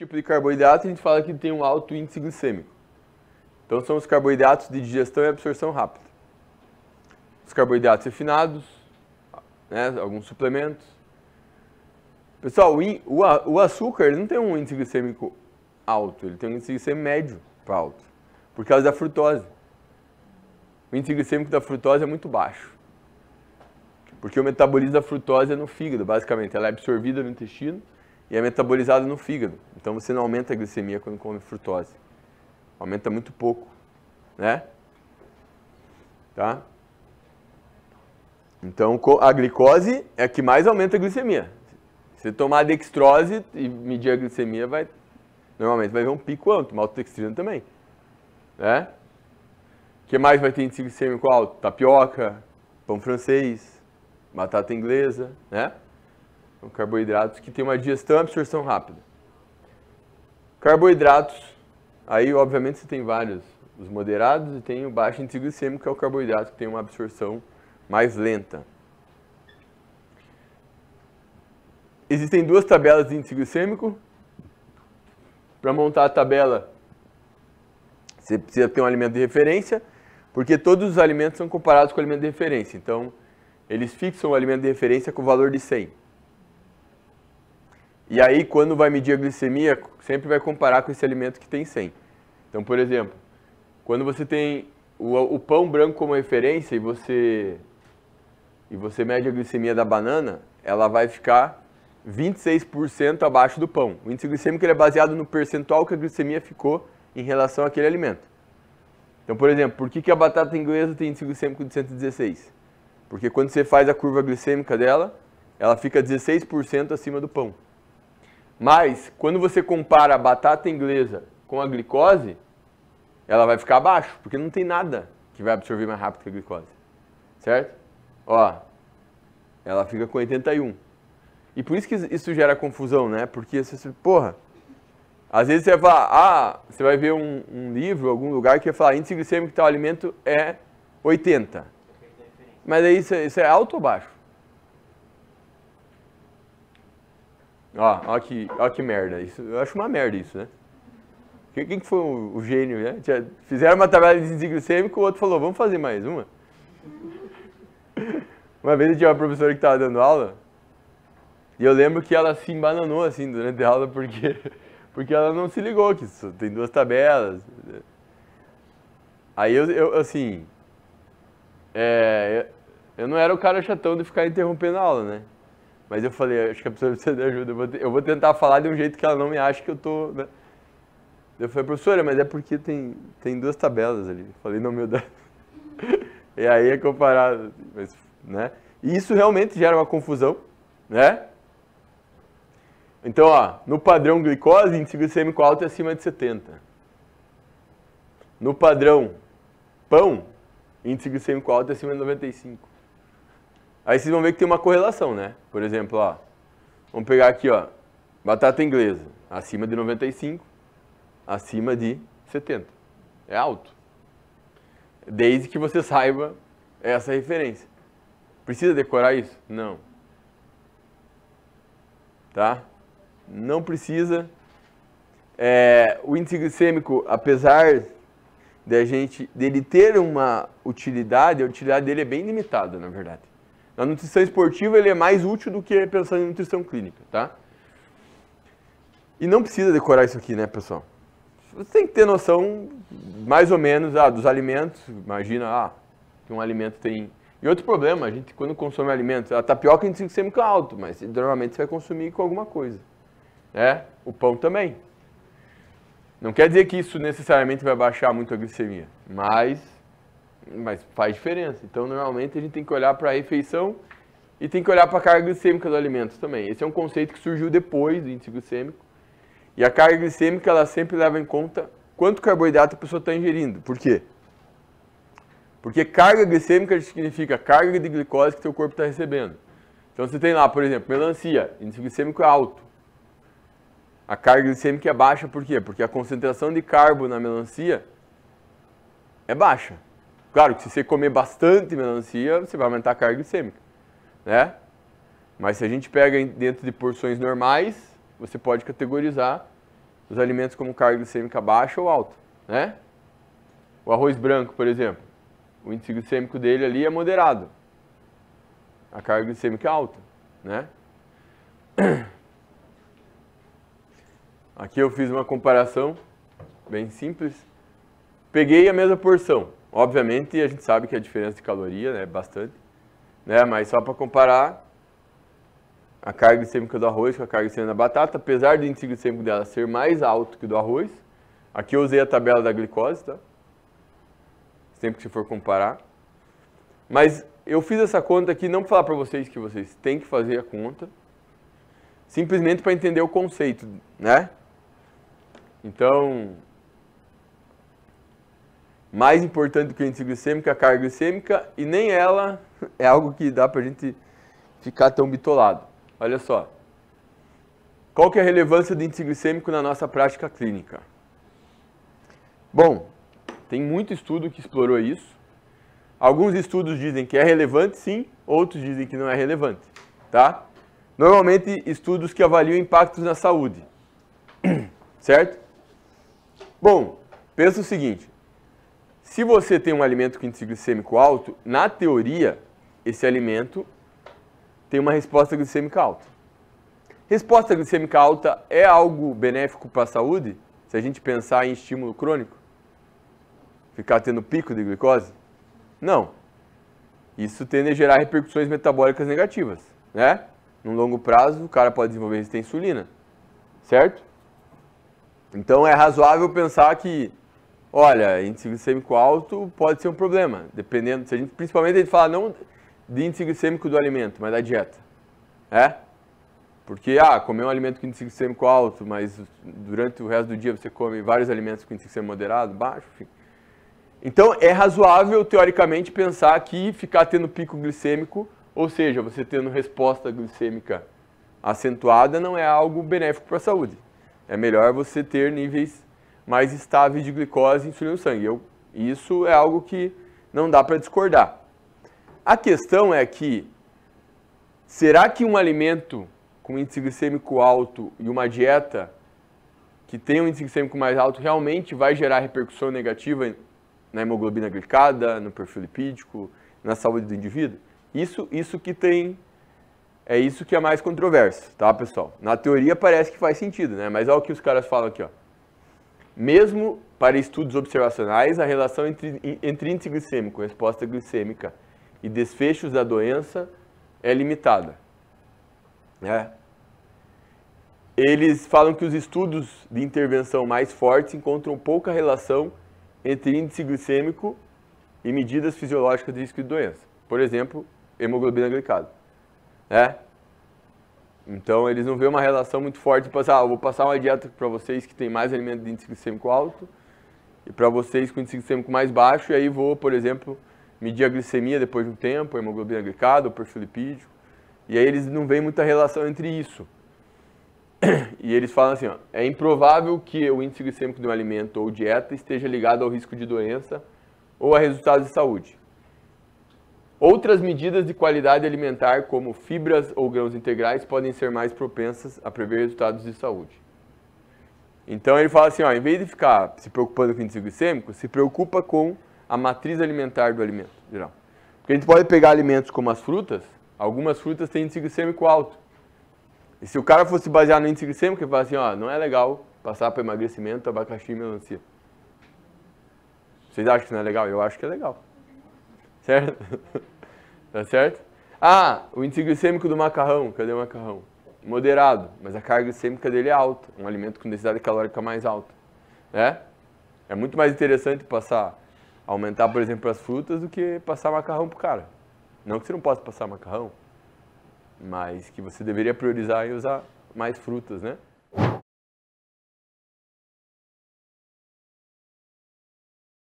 tipo de carboidrato a gente fala que tem um alto índice glicêmico. Então são os carboidratos de digestão e absorção rápida. Os carboidratos refinados, né, alguns suplementos. Pessoal, o, o açúcar não tem um índice glicêmico alto, ele tem um índice glicêmico médio para alto, por causa da frutose. O índice glicêmico da frutose é muito baixo, porque o metabolismo da frutose é no fígado, basicamente. Ela é absorvida no intestino e é metabolizado no fígado. Então você não aumenta a glicemia quando come frutose. Aumenta muito pouco, né? Tá? Então a glicose é a que mais aumenta a glicemia. Se tomar dextrose e medir a glicemia, vai normalmente vai ver um pico alto, maltodextrina também, né? O que mais vai ter índice glicêmico alto? Tapioca, pão francês, batata inglesa, né? São carboidratos que têm uma digestão e absorção rápida. Carboidratos, aí obviamente você tem vários, os moderados e tem o baixo índice glicêmico, que é o carboidrato que tem uma absorção mais lenta. Existem duas tabelas de índice glicêmico. Para montar a tabela, você precisa ter um alimento de referência, porque todos os alimentos são comparados com o alimento de referência. Então, eles fixam o alimento de referência com o valor de 100. E aí, quando vai medir a glicemia, sempre vai comparar com esse alimento que tem 100. Então, por exemplo, quando você tem o, o pão branco como referência e você, e você mede a glicemia da banana, ela vai ficar 26% abaixo do pão. O índice glicêmico é baseado no percentual que a glicemia ficou em relação àquele alimento. Então, por exemplo, por que, que a batata inglesa tem índice glicêmico de 116? Porque quando você faz a curva glicêmica dela, ela fica 16% acima do pão. Mas, quando você compara a batata inglesa com a glicose, ela vai ficar abaixo, porque não tem nada que vai absorver mais rápido que a glicose. Certo? Ó, ela fica com 81. E por isso que isso gera confusão, né? Porque você, porra, às vezes você vai falar, ah, você vai ver um, um livro, algum lugar que vai falar índice glicêmico do tal alimento é 80. Mas aí é, isso é alto ou baixo? Ó, ó que, ó que merda. Isso, eu acho uma merda isso, né? Quem, quem que foi o, o, gênio, né? fizeram uma tabela de glicêmico, o outro falou, vamos fazer mais uma? uma vez eu tinha uma professora que estava dando aula, e eu lembro que ela se embananou, assim, durante a aula, porque, porque ela não se ligou que isso, tem duas tabelas. Aí eu, eu assim, é, eu não era o cara chatão de ficar interrompendo a aula, né? Mas eu falei, acho que a pessoa precisa de ajuda. Eu vou, eu vou tentar falar de um jeito que ela não me acha que eu tô. Né? Eu falei, professora, mas é porque tem, tem duas tabelas ali. Eu falei, não, meu Deus. e aí é comparado. Mas, né? E isso realmente gera uma confusão, né? Então, ó, no padrão glicose, índice glicêmico alto é acima de 70. No padrão pão, índice glicêmico alto é acima de 95. Aí vocês vão ver que tem uma correlação, né? Por exemplo, ó, vamos pegar aqui, ó, batata inglesa, acima de 95, acima de 70. É alto. Desde que você saiba essa referência. Precisa decorar isso? Não. Tá? Não precisa. É, o índice glicêmico, apesar de gente, dele ter uma utilidade, a utilidade dele é bem limitada, na verdade. A nutrição esportiva ele é mais útil do que pensando em nutrição clínica, tá? E não precisa decorar isso aqui, né, pessoal? Você tem que ter noção, mais ou menos, ah, dos alimentos. Imagina, ah, que um alimento tem... E outro problema, a gente, quando consome alimentos, a tapioca é índice glicêmico alto, mas normalmente você vai consumir com alguma coisa. É, o pão também. Não quer dizer que isso necessariamente vai baixar muito a glicemia, mas mas faz diferença. Então, normalmente, a gente tem que olhar para a refeição e tem que olhar para a carga glicêmica dos alimentos também. Esse é um conceito que surgiu depois do índice glicêmico. E a carga glicêmica, ela sempre leva em conta quanto carboidrato a pessoa está ingerindo. Por quê? Porque carga glicêmica significa carga de glicose que seu corpo está recebendo. Então, você tem lá, por exemplo, melancia, índice glicêmico é alto. A carga glicêmica é baixa por quê? Porque a concentração de carbo na melancia é baixa. Claro que se você comer bastante melancia, você vai aumentar a carga glicêmica, né? Mas se a gente pega dentro de porções normais, você pode categorizar os alimentos como carga glicêmica baixa ou alta, né? O arroz branco, por exemplo, o índice glicêmico dele ali é moderado. A carga glicêmica é alta, né? Aqui eu fiz uma comparação bem simples. Peguei a mesma porção, Obviamente, a gente sabe que a diferença de caloria né, é bastante, né, mas só para comparar a carga glicêmica do arroz com a carga glicêmica da batata, apesar do índice glicêmico dela ser mais alto que o do arroz, aqui eu usei a tabela da glicose, tá? sempre que você for comparar. Mas eu fiz essa conta aqui não para falar para vocês que vocês têm que fazer a conta, simplesmente para entender o conceito, né? Então, mais importante do que o índice glicêmico é a carga glicêmica e nem ela é algo que dá para a gente ficar tão bitolado. Olha só. Qual que é a relevância do índice glicêmico na nossa prática clínica? Bom, tem muito estudo que explorou isso. Alguns estudos dizem que é relevante, sim, outros dizem que não é relevante, tá? Normalmente, estudos que avaliam impactos na saúde, certo? Bom, pensa o seguinte, se você tem um alimento com índice glicêmico alto, na teoria, esse alimento tem uma resposta glicêmica alta. Resposta glicêmica alta é algo benéfico para a saúde? Se a gente pensar em estímulo crônico? Ficar tendo pico de glicose? Não. Isso tende a gerar repercussões metabólicas negativas, né? No longo prazo, o cara pode desenvolver resistência à insulina, certo? Então é razoável pensar que olha, índice glicêmico alto pode ser um problema, dependendo, se a gente, principalmente a gente fala não de índice glicêmico do alimento, mas da dieta, é? Porque, ah, comer um alimento com índice glicêmico alto, mas durante o resto do dia você come vários alimentos com índice glicêmico moderado, baixo, enfim. Então, é razoável, teoricamente, pensar que ficar tendo pico glicêmico, ou seja, você tendo resposta glicêmica acentuada, não é algo benéfico para a saúde. É melhor você ter níveis mais estáveis de glicose e insulina no sangue. Eu, isso é algo que não dá para discordar. A questão é que será que um alimento com índice glicêmico alto e uma dieta que tem um índice glicêmico mais alto realmente vai gerar repercussão negativa na hemoglobina glicada, no perfil lipídico, na saúde do indivíduo? Isso, isso que tem é isso que é mais controverso, tá, pessoal? Na teoria parece que faz sentido, né? Mas olha o que os caras falam aqui, ó. Mesmo para estudos observacionais, a relação entre, entre índice glicêmico, resposta glicêmica e desfechos da doença é limitada. Né? Eles falam que os estudos de intervenção mais fortes encontram pouca relação entre índice glicêmico e medidas fisiológicas de risco de doença. Por exemplo, hemoglobina glicada. Né? Então eles não veem uma relação muito forte de passar, ah, vou passar uma dieta para vocês que tem mais alimento de índice glicêmico alto e para vocês com índice glicêmico mais baixo, e aí vou, por exemplo, medir a glicemia depois de um tempo, a hemoglobina glicada, o perfil lipídico, e aí eles não veem muita relação entre isso. E eles falam assim, ó, é improvável que o índice glicêmico de um alimento ou dieta esteja ligado ao risco de doença ou a resultados de saúde. Outras medidas de qualidade alimentar, como fibras ou grãos integrais, podem ser mais propensas a prever resultados de saúde. Então ele fala assim, ó, em vez de ficar se preocupando com o índice glicêmico, se preocupa com a matriz alimentar do alimento, geral. Porque a gente pode pegar alimentos como as frutas, algumas frutas têm índice glicêmico alto. E se o cara fosse basear no índice glicêmico, ele fala assim, ó, não é legal passar para emagrecimento abacaxi e melancia. Vocês acham que não é legal? Eu acho que é legal. Certo? tá certo? Ah, o índice glicêmico do macarrão. Cadê o macarrão? Moderado, mas a carga glicêmica dele é alta. Um alimento com densidade calórica mais alta. Né? É muito mais interessante passar, aumentar, por exemplo, as frutas do que passar macarrão pro cara. Não que você não possa passar macarrão, mas que você deveria priorizar e usar mais frutas, né?